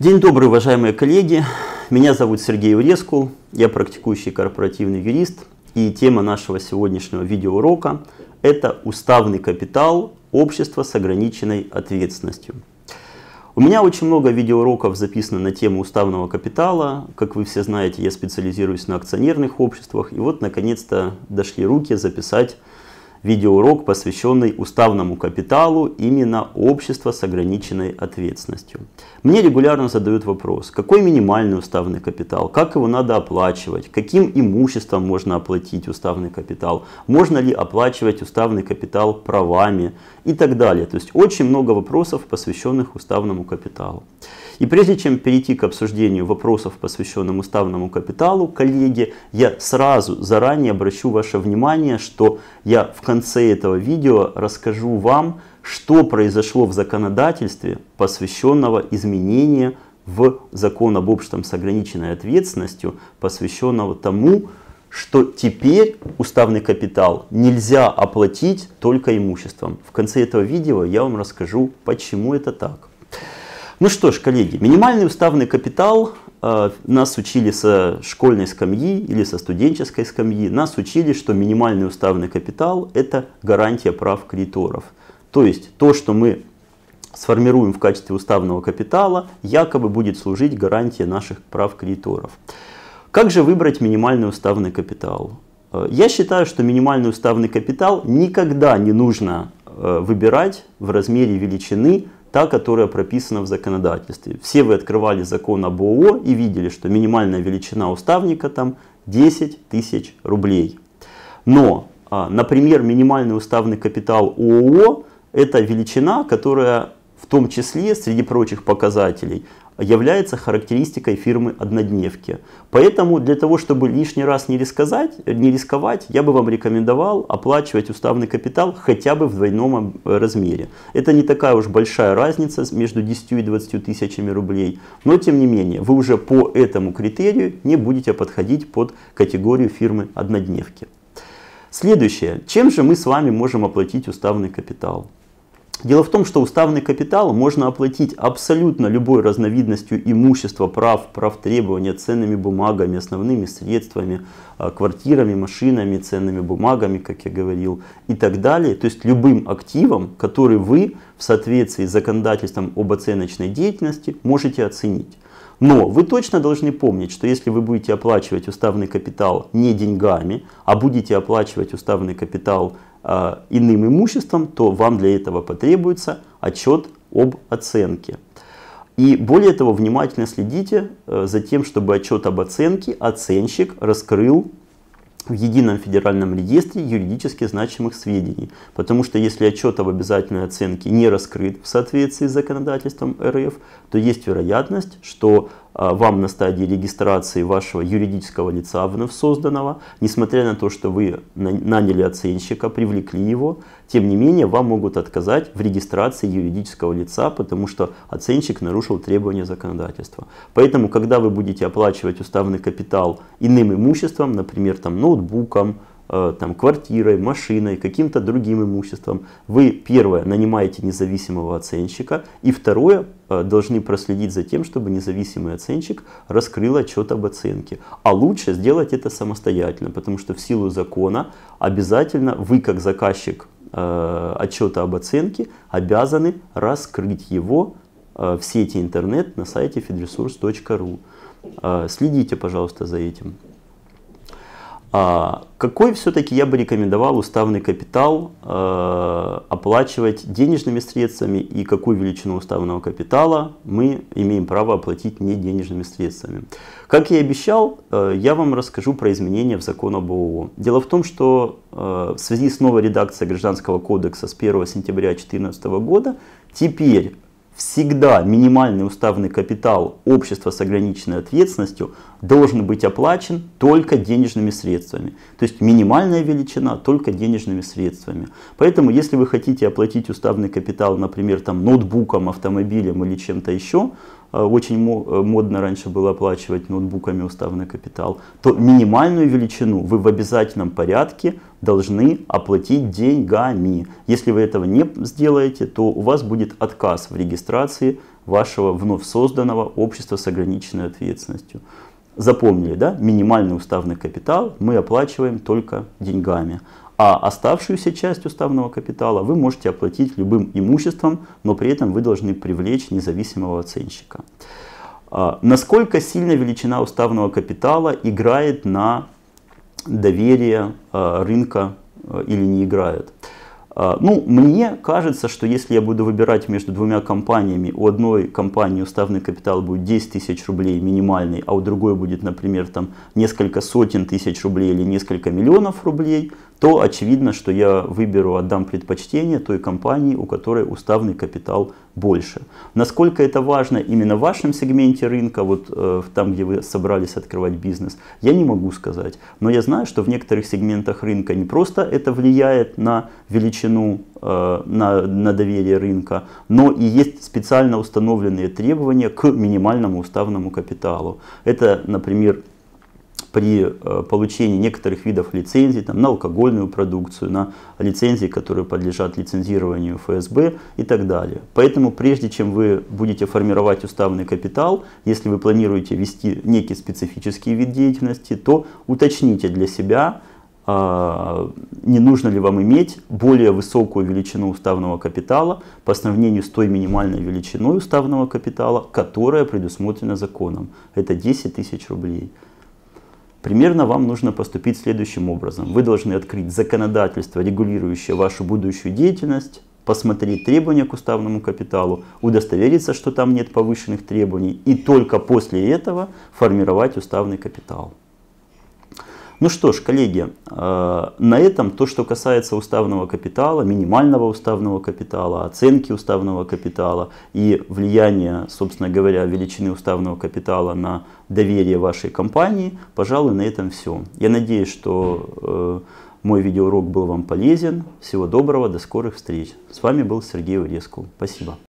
День добрый, уважаемые коллеги. Меня зовут Сергей Урескул, я практикующий корпоративный юрист, и тема нашего сегодняшнего видеоурока – это уставный капитал общества с ограниченной ответственностью. У меня очень много видеоуроков записано на тему уставного капитала. Как вы все знаете, я специализируюсь на акционерных обществах. И вот, наконец-то, дошли руки записать видеоурок, посвященный уставному капиталу именно общества с ограниченной ответственностью. Мне регулярно задают вопрос, какой минимальный уставный капитал, как его надо оплачивать, каким имуществом можно оплатить уставный капитал, можно ли оплачивать уставный капитал правами и так далее. То есть очень много вопросов, посвященных уставному капиталу. И прежде чем перейти к обсуждению вопросов, посвященных уставному капиталу, коллеги, я сразу заранее обращу ваше внимание, что я в конце конце этого видео расскажу вам, что произошло в законодательстве, посвященного изменению в закон об обществом с ограниченной ответственностью, посвященного тому, что теперь уставный капитал нельзя оплатить только имуществом. В конце этого видео я вам расскажу, почему это так. Ну что ж, коллеги, минимальный уставный капитал а, нас учили со школьной скамьи или со студенческой скамьи, нас учили, что минимальный уставный капитал – это гарантия прав кредиторов. То есть то, что мы сформируем в качестве уставного капитала, якобы будет служить гарантией наших прав кредиторов. Как же выбрать минимальный уставный капитал? А, я считаю, что минимальный уставный капитал никогда не нужно а, выбирать в размере величины та, которая прописана в законодательстве. Все вы открывали закон об ООО и видели, что минимальная величина уставника там 10 тысяч рублей. Но, а, например, минимальный уставный капитал ООО – это величина, которая в том числе среди прочих показателей, является характеристикой фирмы однодневки. Поэтому для того, чтобы лишний раз не рисковать, не рисковать, я бы вам рекомендовал оплачивать уставный капитал хотя бы в двойном э, размере. Это не такая уж большая разница между 10 и 20 тысячами рублей, но тем не менее вы уже по этому критерию не будете подходить под категорию фирмы однодневки. Следующее. Чем же мы с вами можем оплатить уставный капитал? Дело в том, что уставный капитал можно оплатить абсолютно любой разновидностью имущества, прав, прав требования, ценными бумагами, основными средствами, а, квартирами, машинами, ценными бумагами, как я говорил, и так далее. То есть любым активом, который вы в соответствии с законодательством об оценочной деятельности можете оценить. Но вы точно должны помнить, что если вы будете оплачивать уставный капитал не деньгами, а будете оплачивать уставный капитал а, иным имуществом, то вам для этого потребуется отчет об оценке. И более того, внимательно следите э, за тем, чтобы отчет об оценке оценщик раскрыл в едином федеральном реестре юридически значимых сведений. Потому что если отчет об обязательной оценке не раскрыт в соответствии с законодательством РФ, то есть вероятность, что а, вам на стадии регистрации вашего юридического лица вновь созданного, несмотря на то, что вы наняли оценщика, привлекли его, тем не менее вам могут отказать в регистрации юридического лица, потому что оценщик нарушил требования законодательства. Поэтому, когда вы будете оплачивать уставный капитал иным имуществом, например, там, ноутбуком, э, там, квартирой, машиной, каким-то другим имуществом. Вы, первое, нанимаете независимого оценщика, и второе, Э, должны проследить за тем, чтобы независимый оценщик раскрыл отчет об оценке. А лучше сделать это самостоятельно, потому что в силу закона обязательно вы, как заказчик э, отчета об оценке, обязаны раскрыть его э, в сети интернет на сайте fedresource.ru. Следите, пожалуйста, за этим. А какой все-таки я бы рекомендовал уставный капитал э, оплачивать денежными средствами и какую величину уставного капитала мы имеем право оплатить не денежными средствами? Как я и обещал, э, я вам расскажу про изменения в закон об ООО. Дело в том, что э, в связи с новой редакцией Гражданского кодекса с 1 сентября 2014 года теперь Всегда минимальный уставный капитал общества с ограниченной ответственностью должен быть оплачен только денежными средствами. То есть минимальная величина только денежными средствами. Поэтому если вы хотите оплатить уставный капитал, например, там, ноутбуком, автомобилем или чем-то еще, Э, очень э, модно раньше было оплачивать ноутбуками уставный капитал, то минимальную величину вы в обязательном порядке должны оплатить деньгами. Если вы этого не сделаете, то у вас будет отказ в регистрации вашего вновь созданного общества с ограниченной ответственностью. Запомнили, да? Минимальный уставный капитал мы оплачиваем только деньгами а оставшуюся часть уставного капитала вы можете оплатить любым имуществом, но при этом вы должны привлечь независимого оценщика. А, насколько сильно величина уставного капитала играет на доверие а, рынка а, или не играет? А, ну, мне кажется, что если я буду выбирать между двумя компаниями, у одной компании уставный капитал будет 10 тысяч рублей минимальный, а у другой будет, например, там несколько сотен тысяч рублей или несколько миллионов рублей, то очевидно, что я выберу, отдам предпочтение той компании, у которой уставный капитал больше. Насколько это важно именно в вашем сегменте рынка, вот э, там, где вы собрались открывать бизнес, я не могу сказать. Но я знаю, что в некоторых сегментах рынка не просто это влияет на величину, э, на, на доверие рынка, но и есть специально установленные требования к минимальному уставному капиталу. Это, например, при э, получении некоторых видов лицензий, там, на алкогольную продукцию, на лицензии, которые подлежат лицензированию ФСБ и так далее. Поэтому прежде чем вы будете формировать уставный капитал, если вы планируете вести некий специфический вид деятельности, то уточните для себя, а, не нужно ли вам иметь более высокую величину уставного капитала по сравнению с той минимальной величиной уставного капитала, которая предусмотрена законом. Это 10 тысяч рублей. Примерно вам нужно поступить следующим образом. Вы должны открыть законодательство, регулирующее вашу будущую деятельность, посмотреть требования к уставному капиталу, удостовериться, что там нет повышенных требований, и только после этого формировать уставный капитал. Ну что ж, коллеги, э, на этом то, что касается уставного капитала, минимального уставного капитала, оценки уставного капитала и влияния, собственно говоря, величины уставного капитала на доверие вашей компании, пожалуй, на этом все. Я надеюсь, что э, мой видеоурок был вам полезен. Всего доброго, до скорых встреч. С вами был Сергей Урескул. Спасибо.